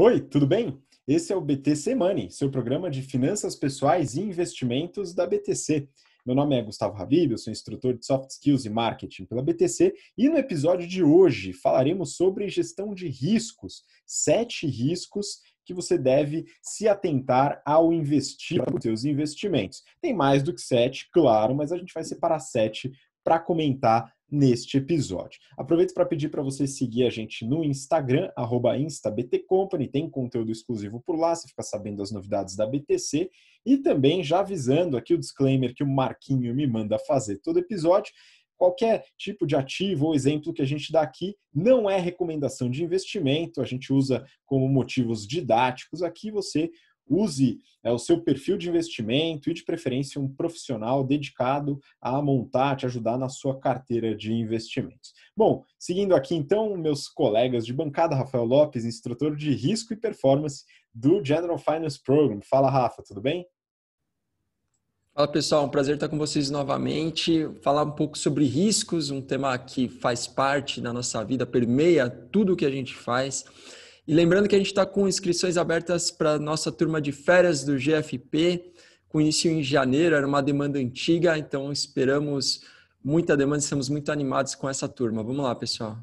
Oi, tudo bem? Esse é o BTC Money, seu programa de finanças pessoais e investimentos da BTC. Meu nome é Gustavo Rabib, eu sou instrutor de Soft Skills e Marketing pela BTC e no episódio de hoje falaremos sobre gestão de riscos, sete riscos que você deve se atentar ao investir nos seus investimentos. Tem mais do que sete, claro, mas a gente vai separar sete para comentar neste episódio. Aproveito para pedir para você seguir a gente no Instagram, instabtcompany, tem conteúdo exclusivo por lá, você fica sabendo as novidades da BTC, e também já avisando aqui o disclaimer que o Marquinho me manda fazer todo episódio, qualquer tipo de ativo ou exemplo que a gente dá aqui não é recomendação de investimento, a gente usa como motivos didáticos aqui, você Use é, o seu perfil de investimento e, de preferência, um profissional dedicado a montar, te ajudar na sua carteira de investimentos. Bom, seguindo aqui então, meus colegas de bancada, Rafael Lopes, instrutor de risco e performance do General Finance Program. Fala, Rafa, tudo bem? Fala pessoal, um prazer estar com vocês novamente. Falar um pouco sobre riscos, um tema que faz parte da nossa vida, permeia tudo o que a gente faz. E lembrando que a gente está com inscrições abertas para nossa turma de férias do GFP, com início em janeiro, era uma demanda antiga, então esperamos muita demanda, estamos muito animados com essa turma. Vamos lá, pessoal.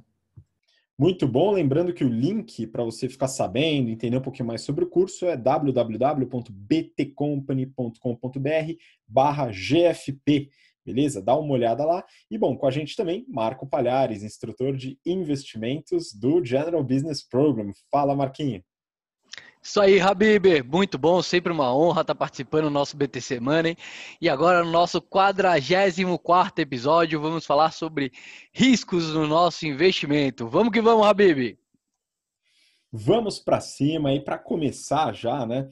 Muito bom, lembrando que o link para você ficar sabendo, entender um pouquinho mais sobre o curso é www.btcompany.com.br/gfp. Beleza? Dá uma olhada lá. E bom, com a gente também, Marco Palhares, instrutor de investimentos do General Business Program. Fala, Marquinho. Isso aí, Habib, muito bom, sempre uma honra estar participando do nosso BTC Money. E agora no nosso 44 episódio, vamos falar sobre riscos no nosso investimento. Vamos que vamos, Habib! Vamos para cima e para começar já, né?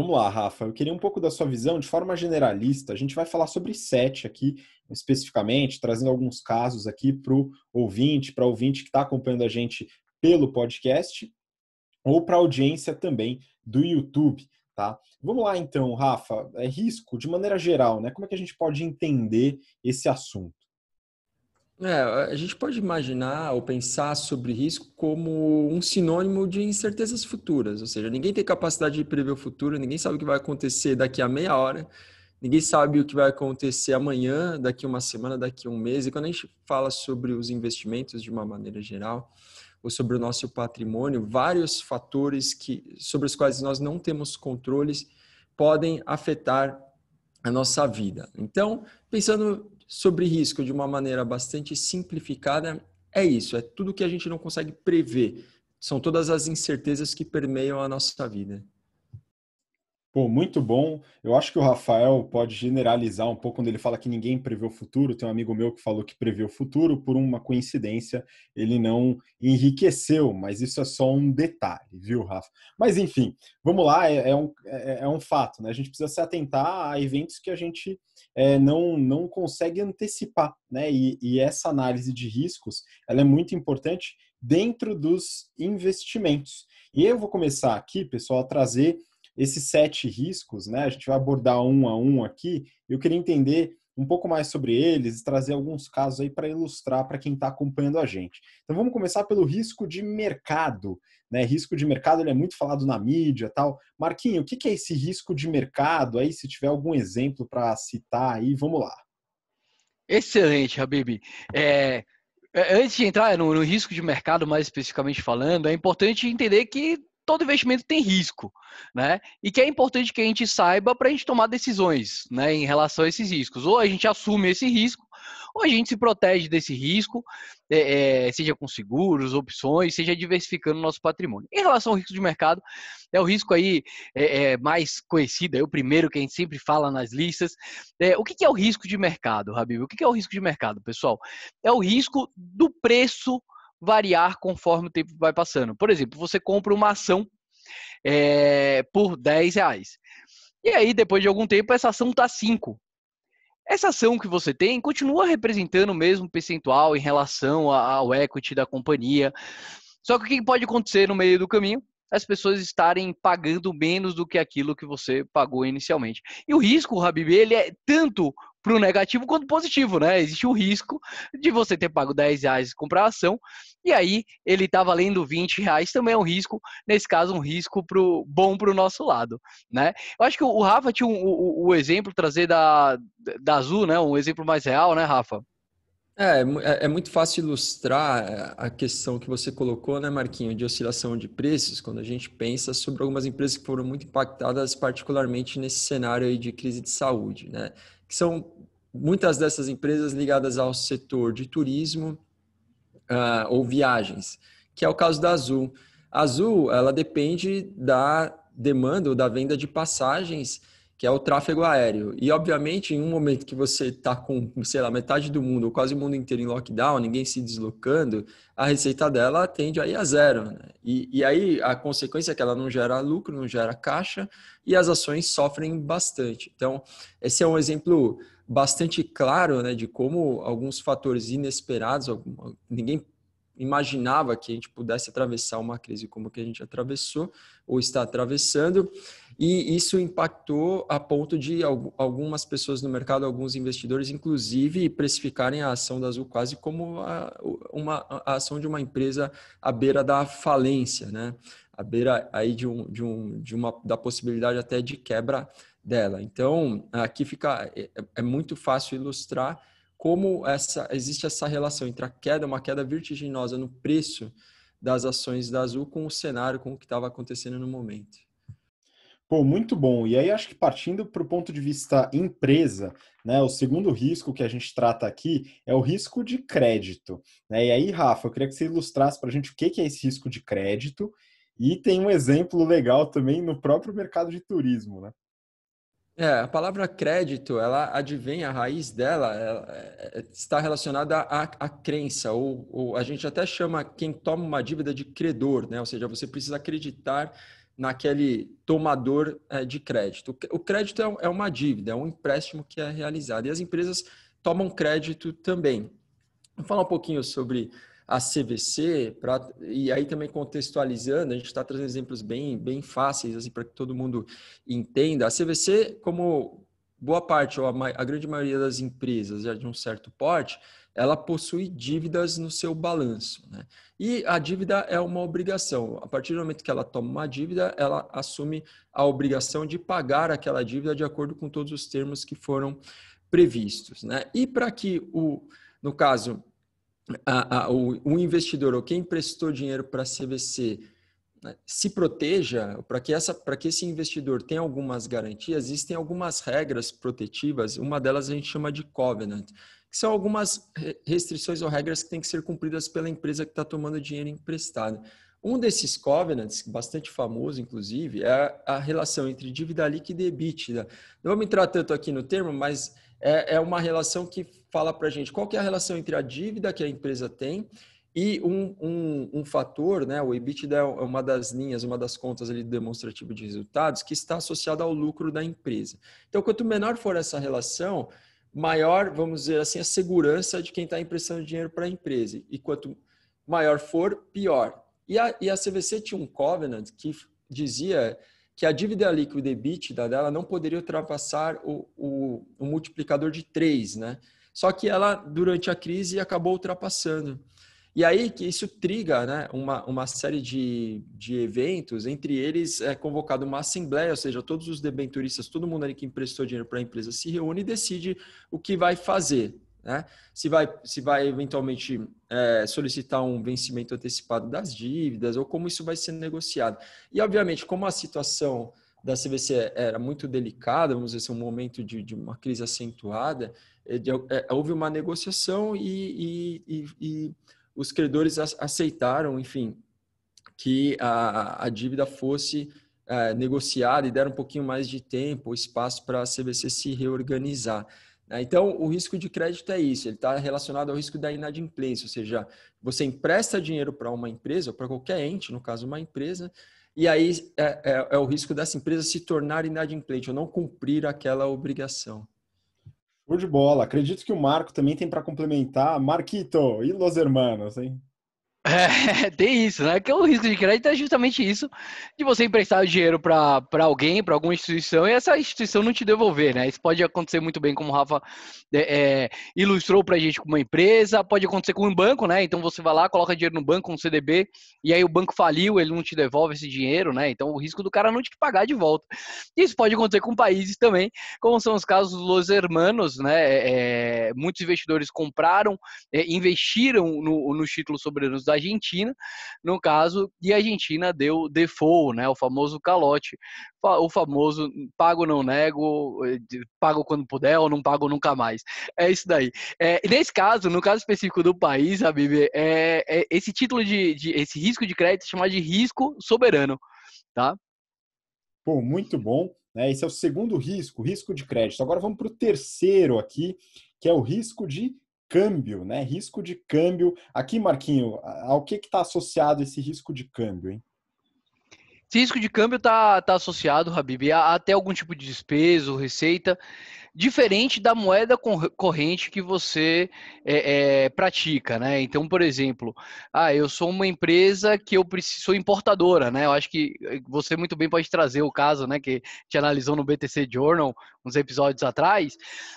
Vamos lá, Rafa. Eu queria um pouco da sua visão de forma generalista. A gente vai falar sobre sete aqui, especificamente, trazendo alguns casos aqui para o ouvinte, para o ouvinte que está acompanhando a gente pelo podcast ou para a audiência também do YouTube. Tá? Vamos lá então, Rafa. É risco, de maneira geral, né? Como é que a gente pode entender esse assunto? É, a gente pode imaginar ou pensar sobre risco como um sinônimo de incertezas futuras, ou seja, ninguém tem capacidade de prever o futuro, ninguém sabe o que vai acontecer daqui a meia hora, ninguém sabe o que vai acontecer amanhã, daqui uma semana, daqui um mês. E quando a gente fala sobre os investimentos de uma maneira geral, ou sobre o nosso patrimônio, vários fatores que sobre os quais nós não temos controles podem afetar a nossa vida. Então, pensando sobre risco de uma maneira bastante simplificada, é isso, é tudo que a gente não consegue prever. São todas as incertezas que permeiam a nossa vida. Pô, muito bom. Eu acho que o Rafael pode generalizar um pouco quando ele fala que ninguém prevê o futuro. Tem um amigo meu que falou que prevê o futuro, por uma coincidência, ele não enriqueceu, mas isso é só um detalhe, viu, Rafa? Mas enfim, vamos lá, é, é um, é, é, um fato, né? A gente precisa se atentar a eventos que a gente é, não, não consegue antecipar, né? E, e essa análise de riscos, ela é muito importante dentro dos investimentos. E eu vou começar aqui, pessoal, a trazer esses sete riscos, né? A gente vai abordar um a um aqui. Eu queria entender um pouco mais sobre eles e trazer alguns casos aí para ilustrar para quem está acompanhando a gente. Então vamos começar pelo risco de mercado. Né? Risco de mercado ele é muito falado na mídia tal. Marquinho, o que, é esse risco de mercado? Aí, se tiver algum exemplo para citar aí, vamos lá. Excelente, Habib. É, é, antes de entrar no, no risco de mercado, mais especificamente falando, é importante entender que todo investimento tem risco, né? E que é importante que a gente saiba para a gente tomar decisões, né, em relação a esses riscos. Ou a gente assume esse risco, ou a gente se protege desse risco, é, é, seja com seguros, opções, seja diversificando o nosso patrimônio. Em relação ao risco de mercado, é o risco aí é, é mais conhecido, é o primeiro que a gente sempre fala nas listas. É, o que é o risco de mercado, Rabi? O que é o risco de mercado, pessoal? É o risco do preço variar conforme o tempo vai passando. Por exemplo, você compra uma ação é, por 10 reais. E aí, depois de algum tempo, essa ação está 5. Essa ação que você tem continua representando o mesmo percentual em relação ao equity da companhia. Só que o que pode acontecer no meio do caminho? As pessoas estarem pagando menos do que aquilo que você pagou inicialmente. E o risco, Habib, ele é tanto para o negativo quanto positivo, né? Existe o risco de você ter pago 10 reais e comprar ação, e aí ele tá valendo 20 reais, também é um risco, nesse caso, um risco pro, bom para o nosso lado, né? Eu acho que o Rafa tinha o um, um, um exemplo trazer da, da Azul, né? Um exemplo mais real, né, Rafa? É, é, é, é muito fácil ilustrar é, a questão que você colocou, né, Marquinho, de oscilação de preços, quando a gente pensa sobre algumas empresas que foram muito impactadas, particularmente nesse cenário de crise de saúde, né? que são muitas dessas empresas ligadas ao setor de turismo uh, ou viagens, que é o caso da Azul. A Azul, ela depende da demanda ou da venda de passagens que é o tráfego aéreo. E, obviamente, em um momento que você está com, sei lá, metade do mundo, ou quase o mundo inteiro em lockdown, ninguém se deslocando, a receita dela tende aí a zero. Né? E, e aí a consequência é que ela não gera lucro, não gera caixa, e as ações sofrem bastante. Então, esse é um exemplo bastante claro né, de como alguns fatores inesperados, ninguém imaginava que a gente pudesse atravessar uma crise como a que a gente atravessou ou está atravessando, e isso impactou a ponto de algumas pessoas no mercado, alguns investidores, inclusive, precificarem a ação da Azul quase como a, uma, a ação de uma empresa à beira da falência, né? À beira aí de, um, de, um, de uma da possibilidade até de quebra dela. Então, aqui fica é, é muito fácil ilustrar como essa existe essa relação entre a queda, uma queda vertiginosa no preço das ações da Azul com o cenário, com o que estava acontecendo no momento. Pô, muito bom. E aí, acho que partindo para o ponto de vista empresa, né, o segundo risco que a gente trata aqui é o risco de crédito. Né? E aí, Rafa, eu queria que você ilustrasse para a gente o que é esse risco de crédito. E tem um exemplo legal também no próprio mercado de turismo, né? É, a palavra crédito, ela advém, a raiz dela é, é, está relacionada à, à crença, ou, ou, a gente até chama quem toma uma dívida de credor, né? Ou seja, você precisa acreditar naquele tomador eh, de crédito. O crédito é, é uma dívida, é um empréstimo que é realizado e as empresas tomam crédito também. Vou falar um pouquinho sobre a CVC, pra, e aí também contextualizando, a gente está trazendo exemplos bem, bem fáceis assim, para que todo mundo entenda. A CVC, como boa parte ou a, a grande maioria das empresas já é de um certo porte, ela possui dívidas no seu balanço. Né? E a dívida é uma obrigação. A partir do momento que ela toma uma dívida, ela assume a obrigação de pagar aquela dívida de acordo com todos os termos que foram previstos. Né? E para que o, no caso, a, a, o, o investidor ou quem prestou dinheiro para a CVC né, se proteja, para que, essa, que esse investidor tenha algumas garantias, existem algumas regras protetivas, uma delas a gente chama de covenant, que são algumas restrições ou regras que têm que ser cumpridas pela empresa que está tomando dinheiro emprestado. Um desses covenants, bastante famoso, inclusive, é a relação entre dívida líquida e EBITDA. Não vamos entrar tanto aqui no termo, mas é, é uma relação que fala para a gente qual que é a relação entre a dívida que a empresa tem e um, um, um, fator, né, o EBITDA é uma das linhas, uma das contas ali do demonstrativo de resultados que está associada ao lucro da empresa. Então, quanto menor for essa relação, maior, vamos dizer assim, a segurança de quem está emprestando dinheiro para a empresa. E quanto maior for, pior. E a, e a CVC tinha um covenant que dizia que a dívida líquida EBITDA dela não poderia ultrapassar o, o, o multiplicador de 3, né? Só que ela, durante a crise, acabou ultrapassando. E aí que isso triga né, uma, uma série de, de eventos, entre eles é convocada uma assembleia, ou seja, todos os debenturistas, todo mundo ali que emprestou dinheiro para a empresa se reúne e decide o que vai fazer. Né? Se, vai, se vai eventualmente é, solicitar um vencimento antecipado das dívidas ou como isso vai ser negociado. E, obviamente, como a situação da CVC era muito delicada, vamos dizer, assim, um momento de, de uma crise acentuada, é, é, houve uma negociação e, e, e, e os credores aceitaram, enfim, que a, a dívida fosse é, negociada e deram um pouquinho mais de tempo, espaço para a CVC se reorganizar. Né? Então, o risco de crédito é isso, ele está relacionado ao risco da inadimplência, ou seja, você empresta dinheiro para uma empresa, ou para qualquer ente, no caso, uma empresa, e aí é, é, é o risco dessa empresa se tornar inadimplente ou não cumprir aquela obrigação. Show de bola. Acredito que o Marco também tem para complementar. Marquito, e los hermanos, hein? É, tem isso, né? Que é o risco de crédito tá é justamente isso, de você emprestar dinheiro para alguém, para alguma instituição, e essa instituição não te devolver, né? Isso pode acontecer muito bem, como o Rafa é, é ilustrou para a gente, com uma empresa, pode acontecer com um banco, né? Então você vai lá, coloca dinheiro no banco, um CDB, e aí o banco faliu, ele não te devolve esse dinheiro, né? Então o risco do cara não te pagar de volta. Isso pode acontecer com países também, como são os casos dos Los Hermanos, né? É, muitos investidores compraram, investiram no, nos títulos soberanos da Argentina, no caso, e a Argentina deu default, né, o famoso calote, o famoso pago não nego, eh, pago quando puder ou não pago nunca mais. É isso daí. É, nesse caso, no caso específico do país, Habib, é, é esse título de, de, esse risco de crédito é chamado de risco soberano, tá? Pô, muito bom. Né? Esse é o segundo risco, risco de crédito. Agora vamos para o terceiro aqui, que é o risco de câmbio, né? Risco de câmbio. Aqui, Marquinho, ao que está associado esse risco de câmbio, hein? Esse risco de câmbio está tá associado, Habib, a, até algum tipo de despesa ou receita diferente da moeda corrente que você é, é, pratica, né? Então, por exemplo, ah, eu sou uma empresa que eu preciso, sou importadora, né? Eu acho que eh, você muito bem pode trazer o caso, né? Que te analisou no BTC Journal uns episódios atrás.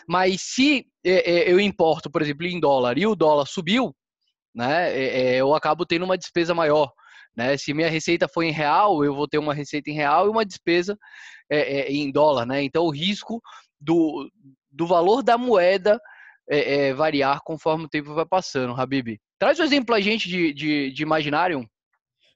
Mas se é, eu importo, por exemplo, em dólar e o dólar subiu, né? eu acabo tendo uma despesa maior. Né? Se minha receita for em real, eu vou ter uma receita em real e uma despesa é, é, em dólar, né? Então o risco do, do valor da moeda é, é, variar conforme o tempo vai passando, Habib. Traz um exemplo a gente de, de, de Imaginarium.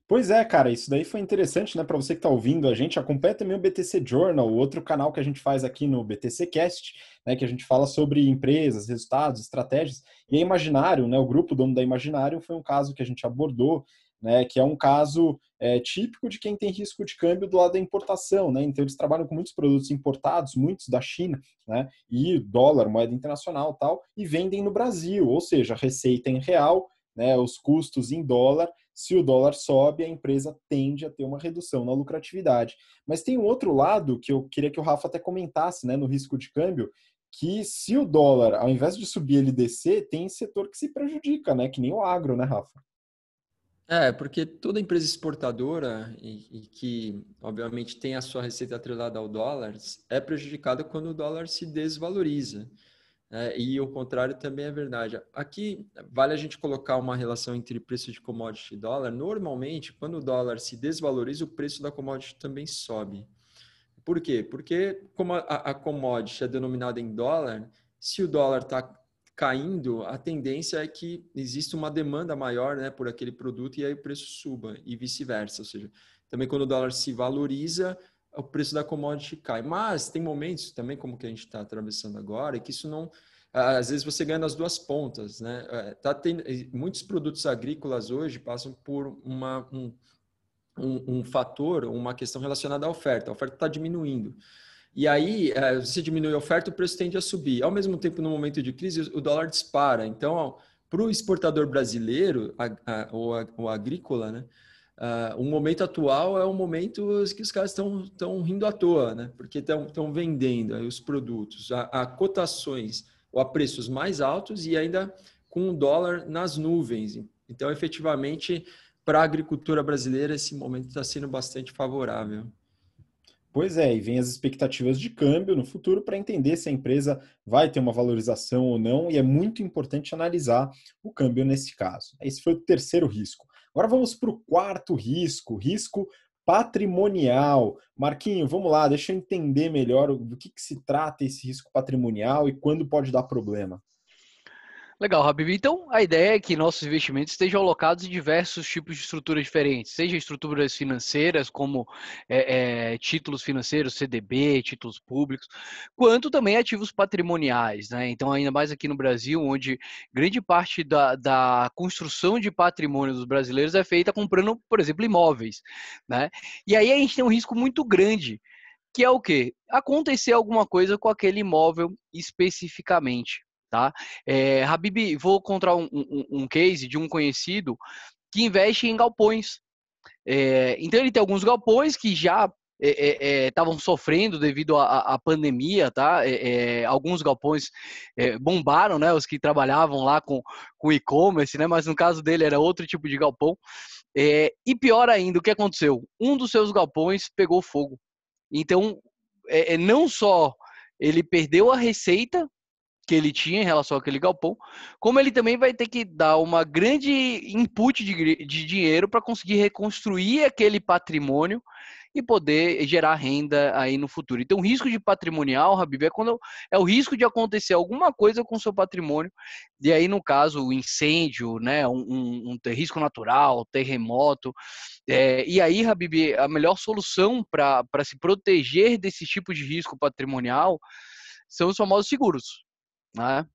Pois é, cara, isso daí foi interessante, né? Para você que está ouvindo a gente, acompanha também o BTC Journal, outro canal que a gente faz aqui no BTC Cast, né? Que a gente fala sobre empresas, resultados, estratégias. E a Imaginário, né? O grupo dono da Imaginário foi um caso que a gente abordou né, que é um caso é, típico de quem tem risco de câmbio do lado da importação. Né? Então, eles trabalham com muitos produtos importados, muitos da China, né, e dólar, moeda internacional tal, e vendem no Brasil, ou seja, receita é em real, né, os custos em dólar. Se o dólar sobe, a empresa tende a ter uma redução na lucratividade. Mas tem um outro lado que eu queria que o Rafa até comentasse né, no risco de câmbio, que se o dólar, ao invés de subir, ele descer, tem setor que se prejudica, né? Que nem o agro, né, Rafa? É, porque toda empresa exportadora e, e, que, obviamente, tem a sua receita atrelada ao dólar, é prejudicada quando o dólar se desvaloriza. É, e o contrário também é verdade. Aqui vale a gente colocar uma relação entre preço de commodity e dólar. Normalmente, quando o dólar se desvaloriza, o preço da commodity também sobe. Por quê? Porque como a, a commodity é denominada em dólar, se o dólar está caindo, a tendência é que exista uma demanda maior né, por aquele produto e aí o preço suba e vice-versa. Ou seja, também quando o dólar se valoriza, o preço da commodity cai. Mas tem momentos também, como que a gente está atravessando agora, que isso não. Às vezes você ganha nas duas pontas, né? É, tá tendo, muitos produtos agrícolas hoje passam por uma, um, um, um fator, uma questão relacionada à oferta. A oferta está diminuindo. E aí, é, você diminui a oferta, o preço tende a subir. Ao mesmo tempo, no momento de crise, o dólar dispara. Então, para o exportador brasileiro, ou, agrícola, né? o momento atual é um momento que os caras estão rindo à toa, né? porque estão vendendo os produtos a, a cotações ou a preços mais altos e ainda com o dólar nas nuvens. Então, efetivamente, para a agricultura brasileira, esse momento está sendo bastante favorável. Pois é, e vem as expectativas de câmbio no futuro para entender se a empresa vai ter uma valorização ou não, e é muito importante analisar o câmbio nesse caso. Esse foi o terceiro risco. Agora vamos para o quarto risco, risco patrimonial. Marquinho, vamos lá, deixa eu entender melhor do que, que se trata esse risco patrimonial e quando pode dar problema. Legal, Habib. Então, a ideia é que nossos investimentos estejam alocados em diversos tipos de estruturas diferentes, seja estruturas financeiras, como é, é, títulos financeiros, CDB, títulos públicos, quanto também ativos patrimoniais. Né? Então, ainda mais aqui no Brasil, onde grande parte da, da construção de patrimônio dos brasileiros é feita comprando, por exemplo, imóveis. Né? E aí a gente tem um risco muito grande que é o quê? Acontecer alguma coisa com aquele imóvel especificamente. Tá? É, eh, Habib, vou contar um, um, um case de um conhecido que investe em galpões. É, então ele tem alguns galpões que já eh, estavam é, é, sofrendo devido à pandemia, tá? alguns galpões bombaram, né? Os que trabalhavam lá com, com e-commerce, né? Mas no caso dele era outro tipo de galpão. e pior ainda, o que aconteceu? Um dos seus galpões pegou fogo. Então, não só ele perdeu a receita que ele tinha em relação àquele galpão, como ele também vai ter que dar uma grande input de, de dinheiro para conseguir reconstruir aquele patrimônio e poder gerar renda aí no futuro. Então, o risco de patrimonial, Rabib, é quando é o risco de acontecer alguma coisa com o seu patrimônio, e aí, no caso, o incêndio, né, um, um, um risco natural, terremoto. É, e aí, Rabib, a melhor solução para se proteger desse tipo de risco patrimonial são os famosos seguros né?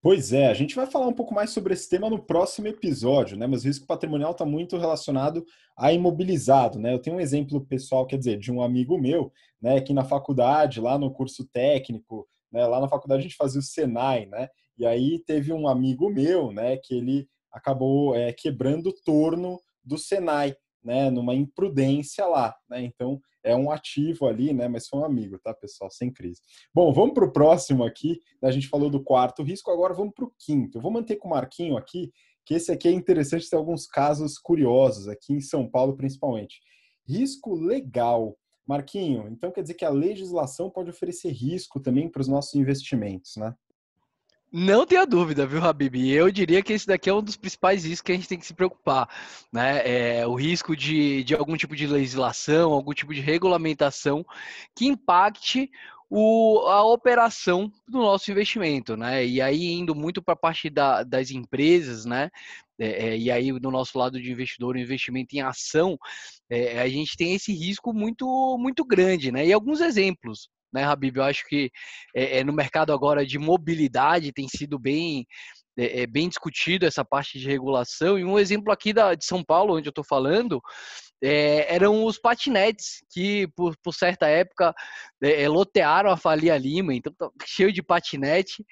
Pois é, a gente vai falar um pouco mais sobre esse tema no próximo episódio, né? Mas o risco patrimonial está muito relacionado a imobilizado, né? Eu tenho um exemplo pessoal, quer dizer, de um amigo meu, né? Que na faculdade, lá no curso técnico, né? Lá na faculdade a gente fazia o Senai, né? E aí teve um amigo meu, né? Que ele acabou é, quebrando o torno do Senai, né? Numa imprudência lá, né? Então é um ativo ali, né? Mas foi um amigo, tá, pessoal? Sem crise. Bom, vamos para o próximo aqui. A gente falou do quarto risco, agora vamos para o quinto. Eu vou manter com o Marquinho aqui, que esse aqui é interessante, tem alguns casos curiosos aqui em São Paulo, principalmente. Risco legal. Marquinho, então quer dizer que a legislação pode oferecer risco também para os nossos investimentos, né? Não tenha dúvida, viu, Habib? Eu diria que esse daqui é um dos principais riscos que a gente tem que se preocupar, né? É o risco de, de algum tipo de legislação, algum tipo de regulamentação que impacte o, a operação do nosso investimento, né? E aí indo muito para a parte da, das empresas, né? É, é, e aí do nosso lado de investidor, o investimento em ação, é, a gente tem esse risco muito muito grande, né? E alguns exemplos né, Habib? Eu acho que é, é, no mercado agora de mobilidade tem sido bem é, é, bem discutido essa parte de regulação. E um exemplo aqui da, de São Paulo, onde eu estou falando, é, eram os patinetes, que por, por certa época lotearam a Falia Lima, então tá cheio de patinete.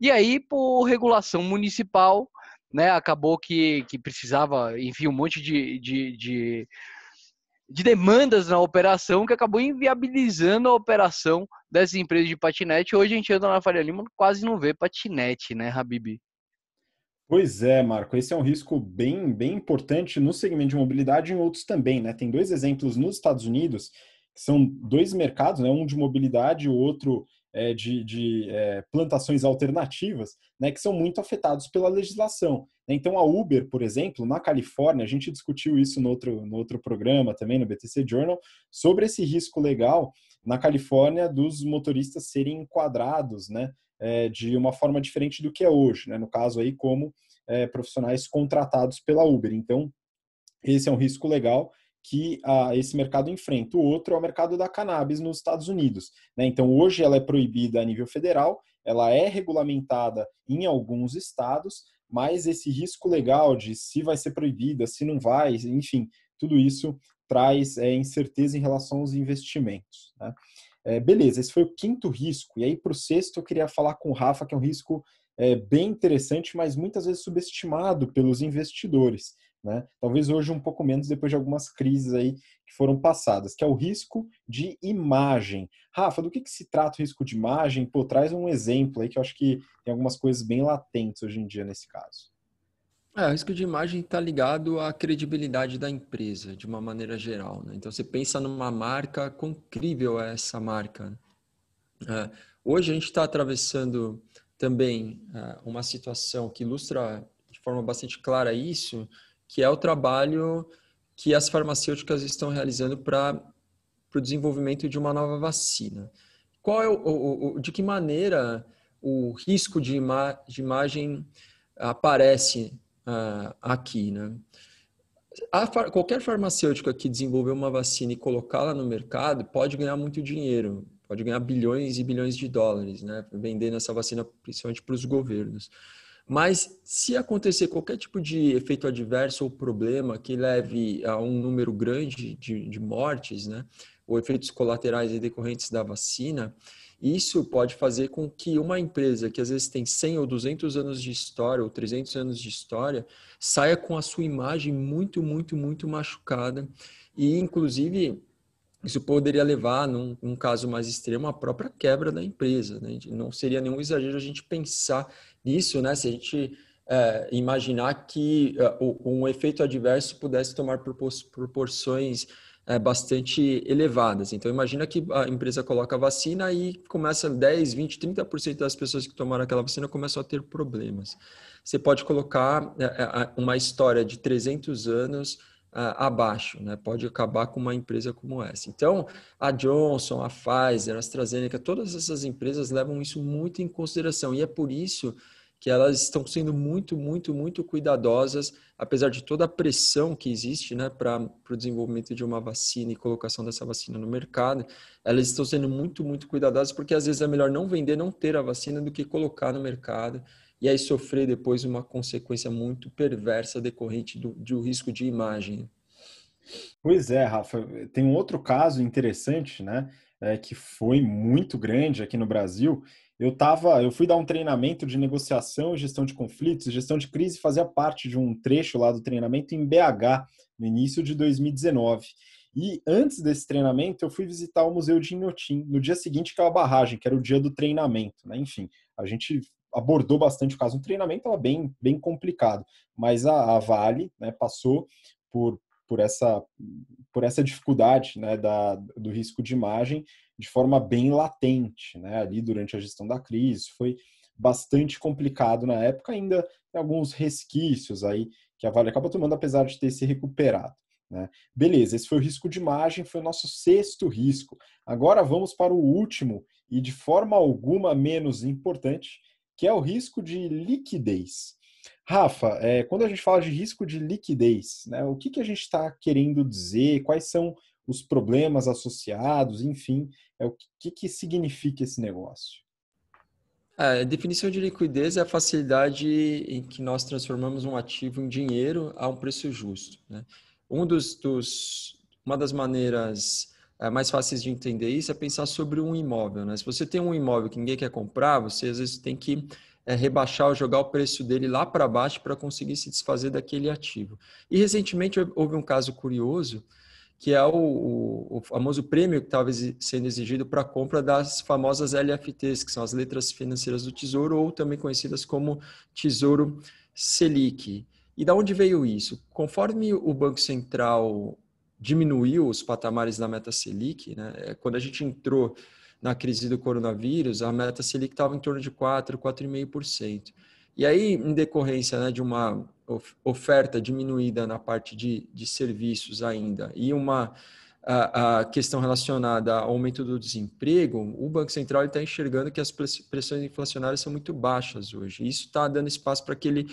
E aí, por regulação municipal, né, acabou que, que precisava, enfim, um monte de, de, de de demandas na operação que acabou inviabilizando a operação dessas empresas de patinete. Hoje a gente anda na Faria Lima quase não vê patinete, né, Habibi? Pois é, Marco, esse é um risco bem, bem importante no segmento de mobilidade e em outros também, né? Tem dois exemplos nos Estados Unidos, que são dois mercados, né? um de mobilidade e o outro é, de, de é, plantações alternativas, né, que são muito afetados pela legislação. Então, a Uber, por exemplo, na Califórnia, a gente discutiu isso no outro, no outro programa também, no BTC Journal, sobre esse risco legal na Califórnia dos motoristas serem enquadrados né, é, de uma forma diferente do que é hoje, né, no caso aí como é, profissionais contratados pela Uber. Então, esse é um risco legal que ah, esse mercado enfrenta. O outro é o mercado da cannabis nos Estados Unidos. Né? Então, hoje ela é proibida a nível federal, ela é regulamentada em alguns estados, mas esse risco legal de se vai ser proibida, se não vai, enfim, tudo isso traz é, incerteza em relação aos investimentos. Né? É, beleza, esse foi o quinto risco. E aí, para o sexto, eu queria falar com o Rafa, que é um risco é, bem interessante, mas muitas vezes subestimado pelos investidores, né? Talvez hoje um pouco menos depois de algumas crises aí que foram passadas, que é o risco de imagem. Rafa, do que, que se trata o risco de imagem? Pô, traz um exemplo aí que eu acho que tem algumas coisas bem latentes hoje em dia nesse caso. É, o risco de imagem está ligado à credibilidade da empresa, de uma maneira geral. Né? Então, você pensa numa marca, quão crível é essa marca? É, hoje, a gente está atravessando também é, uma situação que ilustra de forma bastante clara isso, que é o trabalho que as farmacêuticas estão realizando para o desenvolvimento de uma nova vacina. Qual é o, o, o de que maneira o risco de, ima, de imagem aparece uh, aqui, né? A, qualquer farmacêutica que desenvolver uma vacina e colocá-la no mercado pode ganhar muito dinheiro, pode ganhar bilhões e bilhões de dólares, né? Vendendo essa vacina principalmente para os governos. Mas se acontecer qualquer tipo de efeito adverso ou problema que leve a um número grande de, de mortes, né, ou efeitos colaterais decorrentes da vacina, isso pode fazer com que uma empresa que às vezes tem 100 ou 200 anos de história ou 300 anos de história saia com a sua imagem muito, muito, muito machucada e, inclusive, isso poderia levar, num, num caso mais extremo, à própria quebra da empresa. Né? Não seria nenhum exagero a gente pensar disso, né? Se a gente é, imaginar que uh, um efeito adverso pudesse tomar proporções é, bastante elevadas. Então, imagina que a empresa coloca a vacina e começa 10, 20, 30% das pessoas que tomaram aquela vacina começam a ter problemas. Você pode colocar é, é, uma história de 300 anos abaixo, né? pode acabar com uma empresa como essa. Então, a Johnson, a Pfizer, a AstraZeneca, todas essas empresas levam isso muito em consideração e é por isso que elas estão sendo muito, muito, muito cuidadosas, apesar de toda a pressão que existe né, para o desenvolvimento de uma vacina e colocação dessa vacina no mercado, elas estão sendo muito, muito cuidadosas, porque às vezes é melhor não vender, não ter a vacina, do que colocar no mercado e aí sofrer depois uma consequência muito perversa decorrente do, do risco de imagem. Pois é, Rafa. Tem um outro caso interessante, né? É, que foi muito grande aqui no Brasil. Eu tava, eu fui dar um treinamento de negociação, gestão de conflitos, gestão de crise, fazia parte de um trecho lá do treinamento em BH no início de 2019. E antes desse treinamento, eu fui visitar o Museu de Inhotim no dia seguinte, que é a barragem, que era o dia do treinamento, né? Enfim, a gente abordou bastante o caso. Um treinamento estava bem, bem complicado, mas a, a Vale né, passou por, por, essa, por essa dificuldade né, da, do risco de imagem de forma bem latente né, ali durante a gestão da crise. Foi bastante complicado na época, ainda alguns resquícios aí que a Vale acaba tomando, apesar de ter se recuperado. Né? Beleza, esse foi o risco de imagem foi o nosso sexto risco. Agora vamos para o último e de forma alguma menos importante, que é o risco de liquidez. Rafa, é, quando a gente fala de risco de liquidez, né, o que, que a gente está querendo dizer? Quais são os problemas associados? Enfim, é, o que, que significa esse negócio? É, a definição de liquidez é a facilidade em que nós transformamos um ativo em dinheiro a um preço justo. Né? Um dos, dos, uma das maneiras é, mais fáceis de entender isso é pensar sobre um imóvel. Né? Se você tem um imóvel que ninguém quer comprar, você às vezes tem que é, rebaixar ou jogar o preço dele lá para baixo para conseguir se desfazer daquele ativo. E recentemente houve um caso curioso que é o, o, o famoso prêmio que estava sendo exigido para a compra das famosas LFTs, que são as letras financeiras do Tesouro, ou também conhecidas como Tesouro Selic. E da onde veio isso? Conforme o Banco Central diminuiu os patamares da meta Selic, né? É, quando a gente entrou na crise do coronavírus, a meta Selic estava em torno de 4, 4,5%. E aí, em decorrência né, de uma oferta diminuída na parte de, de serviços ainda e uma a, a questão relacionada ao aumento do desemprego, o Banco Central está enxergando que as pressões inflacionárias são muito baixas hoje. Isso está dando espaço para que ele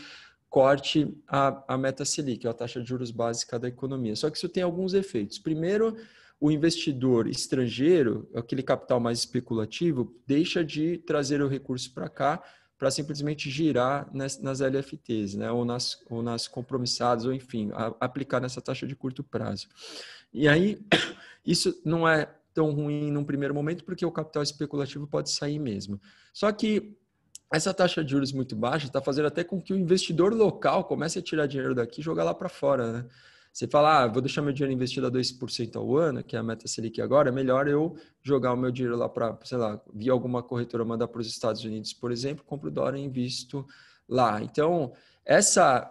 corte a, a meta Selic, a taxa de juros básica da economia. Só que isso tem alguns efeitos. Primeiro, o investidor estrangeiro, aquele capital mais especulativo, deixa de trazer o recurso para cá para simplesmente girar nas, nas LFTs, né? ou, nas, ou nas compromissadas, ou enfim, a, aplicar nessa taxa de curto prazo. E aí, isso não é tão ruim num primeiro momento, porque o capital especulativo pode sair mesmo. Só que essa taxa de juros muito baixa está fazendo até com que o investidor local comece a tirar dinheiro daqui e jogar lá para fora, né? Você fala, ah, vou deixar meu dinheiro investido a 2% ao ano, que é a meta Selic agora, é melhor eu jogar o meu dinheiro lá para, sei lá, via alguma corretora mandar para os Estados Unidos, por exemplo, compro dólar e invisto lá. Então, essa,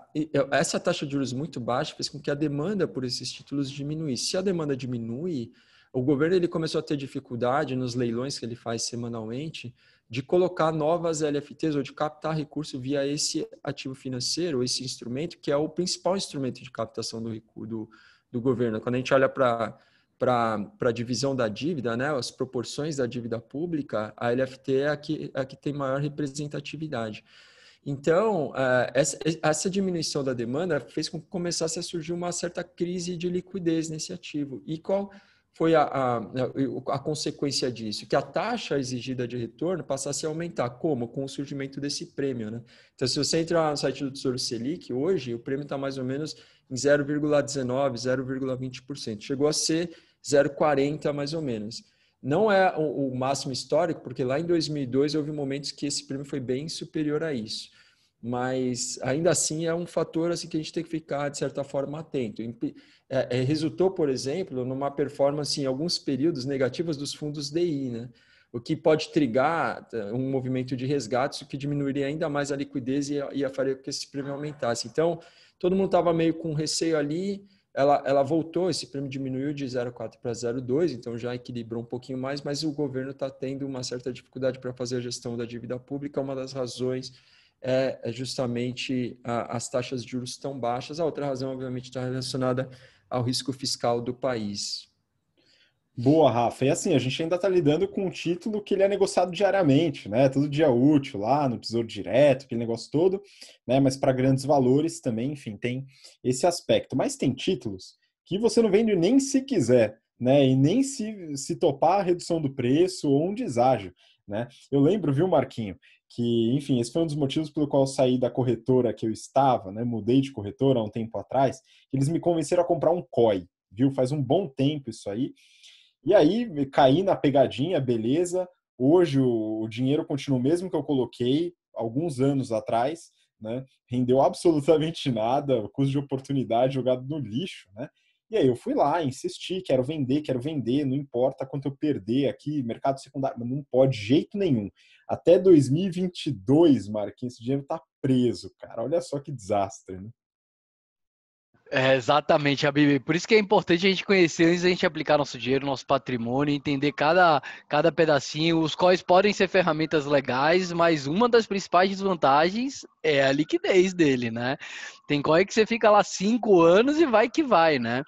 essa taxa de juros muito baixa fez com que a demanda por esses títulos diminuísse. Se a demanda diminui, o governo ele começou a ter dificuldade nos leilões que ele faz semanalmente de colocar novas LFTs ou de captar recurso via esse ativo financeiro, esse instrumento, que é o principal instrumento de captação do, do, do governo. Quando a gente olha para a divisão da dívida, né, as proporções da dívida pública, a LFT é a que, a que tem maior representatividade. Então, é, essa diminuição da demanda fez com que começasse a surgir uma certa crise de liquidez nesse ativo. E qual foi a, a, a, consequência disso? Que a taxa exigida de retorno passasse a aumentar. Como? Com o surgimento desse prêmio. Né? Então, se você entrar no site do Tesouro Selic, hoje o prêmio está mais ou menos em 0,19%, 0,20%. Chegou a ser 0,40% mais ou menos. Não é o, o máximo histórico, porque lá em 2002 houve momentos que esse prêmio foi bem superior a isso mas ainda assim é um fator assim que a gente tem que ficar de certa forma atento. É, é, resultou, por exemplo, numa performance em alguns períodos negativas dos fundos DI, né? O que pode trigar um movimento de resgate, o que diminuiria ainda mais a liquidez e ia fazer com que esse prêmio aumentasse. Então, todo mundo estava meio com receio ali, ela, ela voltou, esse prêmio diminuiu de 0,4 para 0,2, então já equilibrou um pouquinho mais, mas o governo está tendo uma certa dificuldade para fazer a gestão da dívida pública, uma das razões é justamente a, as taxas de juros tão baixas. A outra razão, obviamente, está relacionada ao risco fiscal do país. Boa, Rafa. E assim, a gente ainda está lidando com um título que ele é negociado diariamente, né? Todo dia útil lá no Tesouro Direto, aquele negócio todo, né? Mas para grandes valores também, enfim, tem esse aspecto. Mas tem títulos que você não vende nem se quiser, né? E nem se, se topar a redução do preço ou um deságio, né? Eu lembro, viu, Marquinho, que, enfim, esse foi um dos motivos pelo qual saí da corretora que eu estava, né? Mudei de corretora há um tempo atrás, eles me convenceram a comprar um COI, viu? Faz um bom tempo isso aí. E aí caí na pegadinha, beleza. Hoje o, o dinheiro continua o mesmo que eu coloquei alguns anos atrás, né? Rendeu absolutamente nada, custo de oportunidade jogado no lixo, né? E aí eu fui lá, insisti, quero vender, quero vender, não importa quanto eu perder aqui, mercado secundário, não pode jeito nenhum. Até 2022, Marquinhos, esse dinheiro tá preso, cara. Olha só que desastre, né? É, exatamente, Abib. Por isso que é importante a gente conhecer antes da gente aplicar nosso dinheiro, nosso patrimônio, entender cada, cada pedacinho, os quais podem ser ferramentas legais, mas uma das principais desvantagens é a liquidez dele, né? Tem corre que você fica lá cinco anos e vai que vai, né?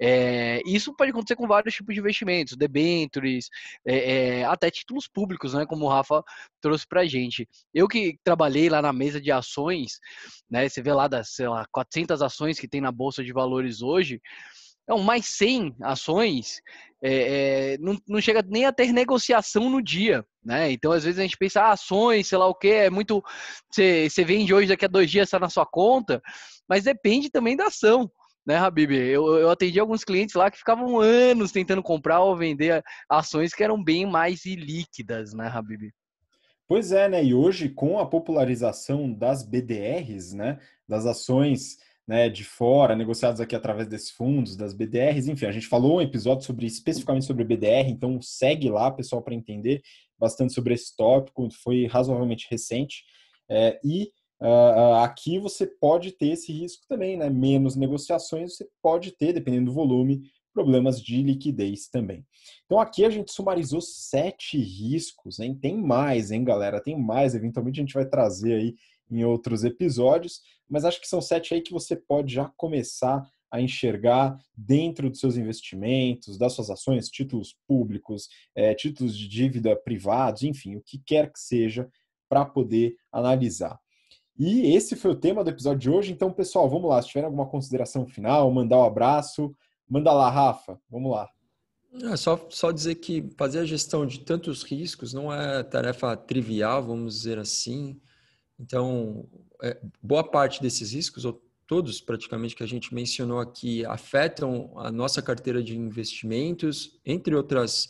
É, isso pode acontecer com vários tipos de investimentos, debêntures, é, é, até títulos públicos, né? Como o Rafa trouxe pra gente. Eu que trabalhei lá na mesa de ações, né? Você vê lá das, sei lá, 400 ações que tem na Bolsa de Valores hoje, um mais 100 ações é, é, não, não, chega nem a ter negociação no dia, né? Então, às vezes a gente pensa, ah, ações, sei lá o que, é muito. Você, você vende hoje, daqui a dois dias está na sua conta, mas depende também da ação, né, Habib? Eu, eu atendi alguns clientes lá que ficavam anos tentando comprar ou vender ações que eram bem mais ilíquidas, né, Habib? Pois é, né? E hoje, com a popularização das BDRs, né, das ações né, de fora, negociados aqui através desses fundos, das BDRs, enfim, a gente falou um episódio sobre especificamente sobre BDR, então segue lá, pessoal, para entender bastante sobre esse tópico, foi razoavelmente recente. É, e uh, aqui você pode ter esse risco também, né? Menos negociações você pode ter, dependendo do volume, problemas de liquidez também. Então aqui a gente sumarizou sete riscos, hein? Tem mais, hein, galera? Tem mais. Eventualmente a gente vai trazer aí em outros episódios, mas acho que são sete aí que você pode já começar a enxergar dentro dos seus investimentos, das suas ações, títulos públicos, é, títulos de dívida privados, enfim, o que quer que seja, para poder analisar. E esse foi o tema do episódio de hoje. Então, pessoal, vamos lá. Se tiver alguma consideração final, mandar um abraço, manda lá, Rafa. Vamos lá. É só, só dizer que fazer a gestão de tantos riscos não é tarefa trivial, vamos dizer assim. Então, é, boa parte desses riscos, ou todos praticamente que a gente mencionou aqui, afetam a nossa carteira de investimentos, entre outras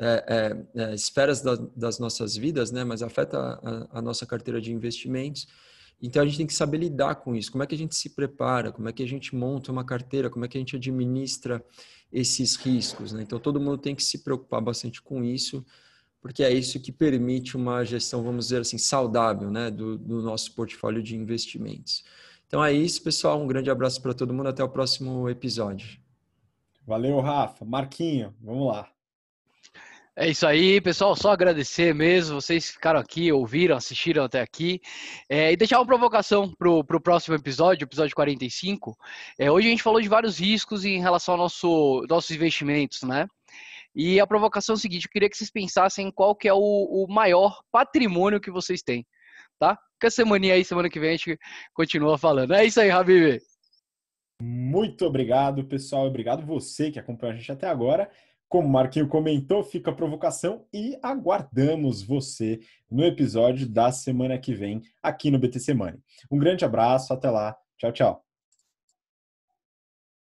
é, é, é, esferas da, das nossas vidas, né? mas afeta a, a nossa carteira de investimentos. Então a gente tem que saber lidar com isso. Como é que a gente se prepara? Como é que a gente monta uma carteira? Como é que a gente administra esses riscos? Né? Então todo mundo tem que se preocupar bastante com isso porque é isso que permite uma gestão, vamos dizer assim, saudável né, do, do nosso portfólio de investimentos. Então é isso, pessoal. Um grande abraço para todo mundo. Até o próximo episódio. Valeu, Rafa. Marquinho, vamos lá. É isso aí, pessoal. Só agradecer mesmo. Vocês ficaram aqui, ouviram, assistiram até aqui. É, e deixar uma provocação para o pro próximo episódio, episódio 45. É, hoje a gente falou de vários riscos em relação aos nosso, nossos investimentos, né? E a provocação é a seguinte, eu queria que vocês pensassem qual que é o, o maior patrimônio que vocês têm, tá? Fica a semana aí, semana que vem a gente continua falando. É isso aí, Habib! Muito obrigado, pessoal. Obrigado você que acompanhou a gente até agora. Como o Marquinho comentou, fica a provocação e aguardamos você no episódio da semana que vem aqui no BT Semana. Um grande abraço, até lá. Tchau, tchau.